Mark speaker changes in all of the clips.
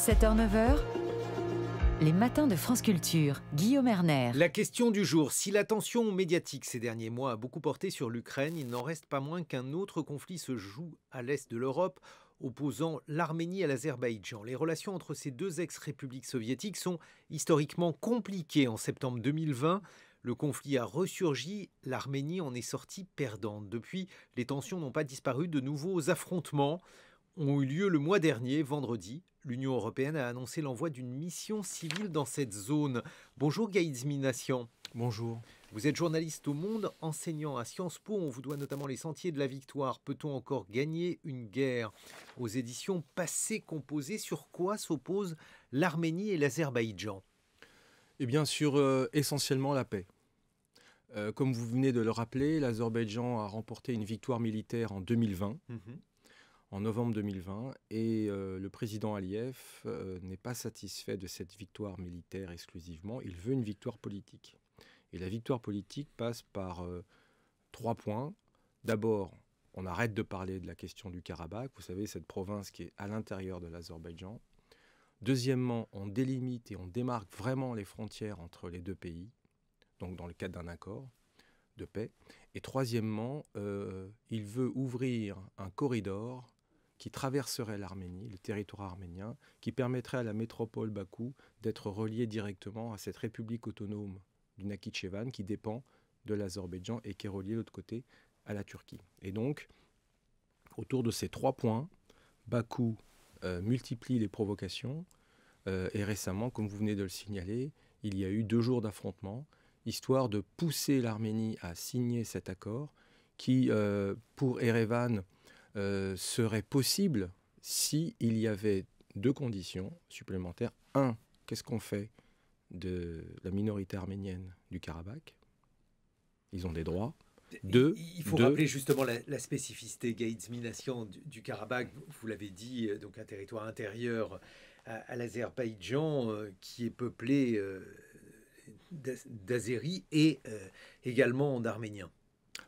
Speaker 1: 7h-9h, les matins de France Culture, Guillaume Erner. La question du jour, si la tension médiatique ces derniers mois a beaucoup porté sur l'Ukraine, il n'en reste pas moins qu'un autre conflit se joue à l'est de l'Europe, opposant l'Arménie à l'Azerbaïdjan. Les relations entre ces deux ex-républiques soviétiques sont historiquement compliquées. En septembre 2020, le conflit a ressurgi, l'Arménie en est sortie perdante. Depuis, les tensions n'ont pas disparu, de nouveaux affrontements ont eu lieu le mois dernier, vendredi. L'Union européenne a annoncé l'envoi d'une mission civile dans cette zone. Bonjour Gaïd Nation. Bonjour. Vous êtes journaliste au Monde, enseignant à Sciences Po. On vous doit notamment les sentiers de la victoire. Peut-on encore gagner une guerre Aux éditions
Speaker 2: Passé composées, sur quoi s'opposent l'Arménie et l'Azerbaïdjan Eh bien, sur euh, essentiellement la paix. Euh, comme vous venez de le rappeler, l'Azerbaïdjan a remporté une victoire militaire en 2020 en novembre 2020 et euh, le président Aliyev euh, n'est pas satisfait de cette victoire militaire exclusivement, il veut une victoire politique. Et la victoire politique passe par euh, trois points. D'abord, on arrête de parler de la question du Karabakh, vous savez, cette province qui est à l'intérieur de l'Azerbaïdjan. Deuxièmement, on délimite et on démarque vraiment les frontières entre les deux pays, donc dans le cadre d'un accord de paix. Et troisièmement, il veut ouvrir un corridor qui traverserait l'Arménie, le territoire arménien, qui permettrait à la métropole Bakou d'être reliée directement à cette république autonome du Nakhichevan qui dépend de l'Azerbaïdjan et qui est reliée de l'autre côté à la Turquie. Et donc, autour de ces trois points, Bakou euh, multiplie les provocations euh, et récemment, comme vous venez de le signaler, il y a eu deux jours d'affrontement, histoire de pousser l'Arménie à signer cet accord qui, euh, pour Erevan, euh, serait possible s'il il y avait deux conditions supplémentaires. Un, qu'est-ce qu'on fait de la minorité arménienne du Karabakh Ils ont des droits. Deux, il faut rappeler
Speaker 1: justement la, spécificité gaïdzminassian du, du Karabakh. Vous l'avez dit, euh, donc un territoire intérieur à, l'Azerbaïdjan euh, qui est peuplé euh, et également d'Arméniens.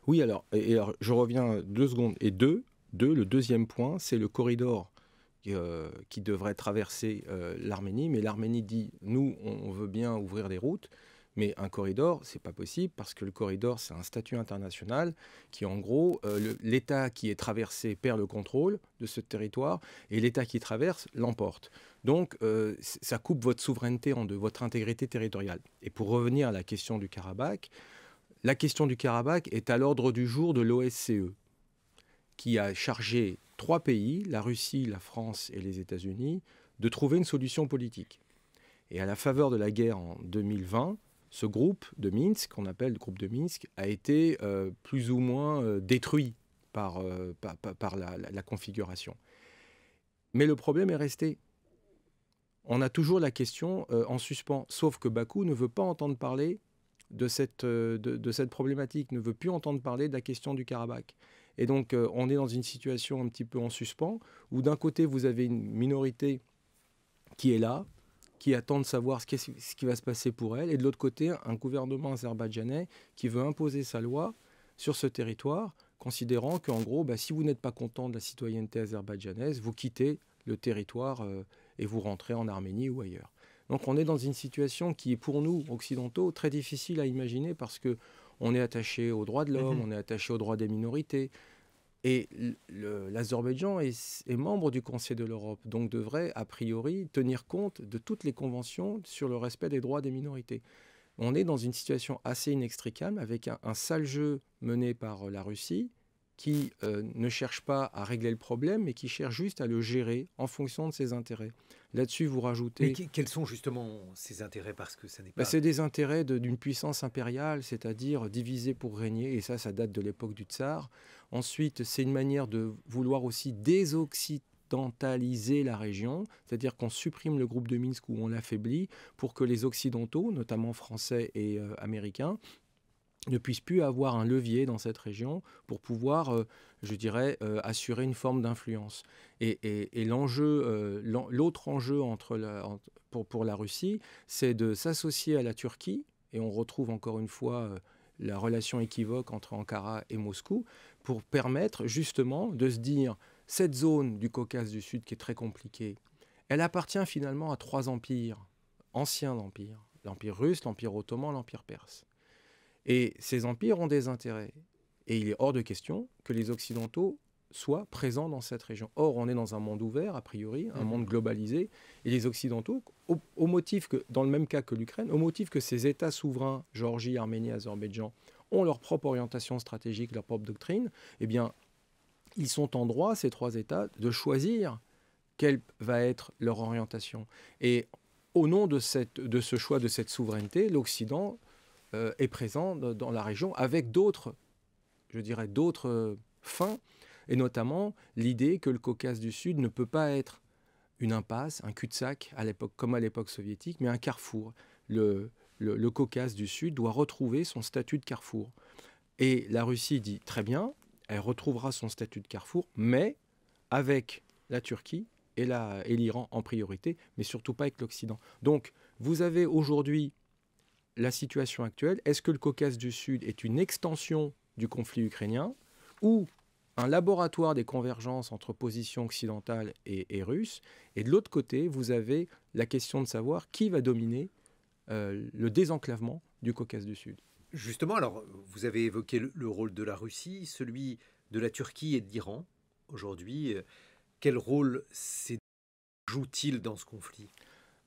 Speaker 2: Oui, alors, et alors je reviens deux secondes. Et deux, deux, le deuxième point, c'est le corridor euh, qui devrait traverser euh, l'Arménie. Mais l'Arménie dit, nous, on veut bien ouvrir des routes, mais un corridor, c'est pas possible parce que le corridor, c'est un statut international qui, en gros, euh, l'État qui est traversé perd le contrôle de ce territoire et l'État qui traverse l'emporte. Donc, ça coupe votre souveraineté en deux, votre intégrité territoriale. Et pour revenir à la question du Karabakh, la question du Karabakh est à l'ordre du jour de l'OSCE qui a chargé trois pays, la Russie, la France et les États-Unis, de trouver une solution politique. Et à la faveur de la guerre en 2020, ce groupe de Minsk, qu'on appelle le groupe de Minsk, a été euh, plus ou moins euh, détruit par, euh, la, configuration. Mais le problème est resté. On a toujours la question en suspens, sauf que Bakou ne veut pas entendre parler de cette, de cette problématique, ne veut plus entendre parler de la question du Karabakh. Et donc, euh, on est dans une situation un petit peu en suspens, où d'un côté, vous avez une minorité qui est là, qui attend de savoir ce qui, va se passer pour elle, et de l'autre côté, un gouvernement azerbaïdjanais qui veut imposer sa loi sur ce territoire, considérant qu'en gros, bah, si vous n'êtes pas content de la citoyenneté azerbaïdjanaise, vous quittez le territoire euh, et vous rentrez en Arménie ou ailleurs. Donc on est dans une situation qui est pour nous, occidentaux, très difficile à imaginer parce que on est attaché aux droits de l'homme, mhm. on est attaché aux droits des minorités. Et l'Azerbaïdjan est, membre du Conseil de l'Europe, donc devrait, a priori, tenir compte de toutes les conventions sur le respect des droits des minorités. On est dans une situation assez inextricable avec un sale jeu mené par la Russie, qui euh, ne cherche pas à régler le problème, mais qui cherche juste à le gérer en fonction de ses intérêts. Là-dessus, vous rajoutez... Mais
Speaker 1: quels sont justement ces intérêts Parce que ça
Speaker 2: n'est bah, pas... c'est des intérêts d'une puissance impériale, c'est-à-dire divisée pour régner, et ça, ça date de l'époque du tsar. Ensuite, c'est une manière de vouloir aussi désoccidentaliser la région, c'est-à-dire qu'on supprime le groupe de Minsk ou on l'affaiblit pour que les Occidentaux, notamment français et euh, américains, ne puisse plus avoir un levier dans cette région pour pouvoir, euh, je dirais, euh, assurer une forme d'influence. Et, l'enjeu, euh, l'autre enjeu entre pour, pour, la Russie, c'est de s'associer à la Turquie, et on retrouve encore une fois la relation équivoque entre Ankara et Moscou, pour permettre justement de se dire, cette zone du Caucase du Sud qui est très compliquée, elle appartient finalement à trois empires, anciens empires, l'Empire russe, l'Empire ottoman, l'Empire perse. Et ces empires ont des intérêts. Et il est hors de question que les Occidentaux soient présents dans cette région. Or, on est dans un monde ouvert, a priori, un mhm. monde globalisé, et les Occidentaux, au, motif que, dans le même cas que l'Ukraine, au motif que ces États souverains, Géorgie, Arménie, Azerbaïdjan, ont leur propre orientation stratégique, leur propre doctrine, eh bien, ils sont en droit, ces trois États, de choisir quelle va être leur orientation. Et au nom de, cette, de ce choix, de cette souveraineté, l'Occident euh, est présent dans la région avec d'autres, je dirais, d'autres euh, fins, et notamment l'idée que le Caucase du Sud ne peut pas être une impasse, un cul-de-sac, à l'époque, comme à l'époque soviétique, mais un carrefour. Le, le, Caucase du Sud doit retrouver son statut de carrefour. Et la Russie dit très bien, elle retrouvera son statut de carrefour, mais avec la Turquie et l'Iran et en priorité, mais surtout pas avec l'Occident. Donc, vous avez aujourd'hui la situation actuelle. Est-ce que le Caucase du Sud est une extension du conflit ukrainien ou un laboratoire des convergences entre positions occidentales et, russes Et de l'autre côté, vous avez la question de savoir qui va dominer euh, le désenclavement du Caucase du Sud.
Speaker 1: Justement, alors, vous avez évoqué le, rôle de la Russie, celui de la Turquie et de Aujourd'hui, euh, quel rôle joue-t-il dans ce conflit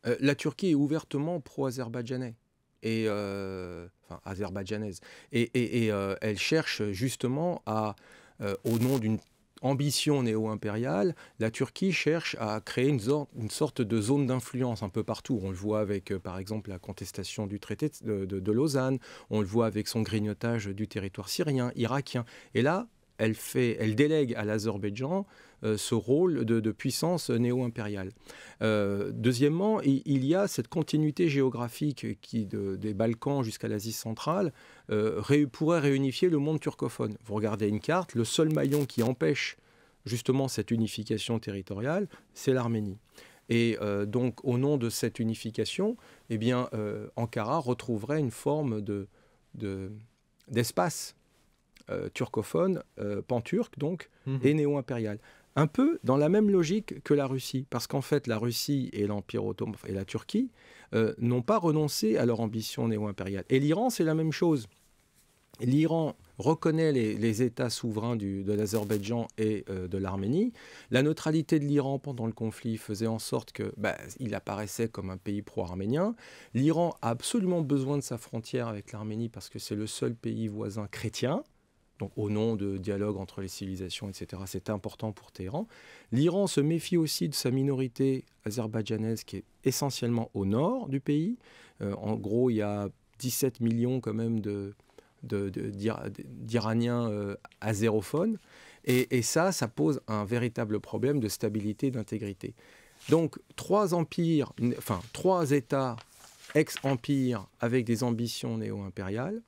Speaker 2: euh, La Turquie est ouvertement pro-azerbaïdjanais et euh, azerbaïdjanaise. Et, euh, elle cherche justement à, euh, au nom d'une ambition néo-impériale, la Turquie cherche à créer une, sorte, de zone d'influence un peu partout. On le voit avec, par exemple, la contestation du traité de, de, Lausanne, on le voit avec son grignotage du territoire syrien, irakien. Et là, elle, fait, elle délègue à l'Azerbaïdjan euh, ce rôle de, puissance néo-impériale. Euh, deuxièmement, il, y a cette continuité géographique qui, des Balkans jusqu'à l'Asie centrale, euh, pourrait réunifier le monde turcophone. Vous regardez une carte, le seul maillon qui empêche justement cette unification territoriale, c'est l'Arménie. Et donc, au nom de cette unification, eh bien, Ankara retrouverait une forme de, d'espace turcophone, pan-turc donc, mmh. et néo-impérial un peu dans la même logique que la Russie, parce qu'en fait la Russie et l'Empire ottoman et la Turquie euh, n'ont pas renoncé à leur ambition néo-impériale. Et l'Iran, c'est la même chose. L'Iran reconnaît les, États souverains de l'Azerbaïdjan et euh, de l'Arménie. La neutralité de l'Iran pendant le conflit faisait en sorte que bah, il apparaissait comme un pays pro-arménien. L'Iran a absolument besoin de sa frontière avec l'Arménie parce que c'est le seul pays voisin chrétien donc au nom de dialogue entre les civilisations, etc. C'est important pour Téhéran. L'Iran se méfie aussi de sa minorité azerbaïdjanaise qui est essentiellement au nord du pays. Euh, en gros, il y a 17 millions quand même d'Iraniens euh, azérophones. Et, ça, ça pose un véritable problème de stabilité et d'intégrité. Donc, trois empires, enfin, trois États ex-empires avec des ambitions néo-impériales,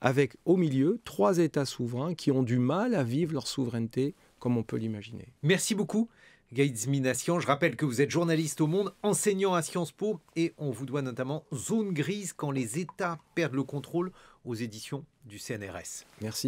Speaker 2: avec au milieu trois États souverains qui ont du mal à vivre leur souveraineté comme on peut l'imaginer. Merci beaucoup. Gaïd
Speaker 1: Nation, je rappelle que vous êtes journaliste au monde, enseignant à Sciences Po, et on vous doit notamment Zone grise quand les États perdent le contrôle aux éditions du CNRS. Merci.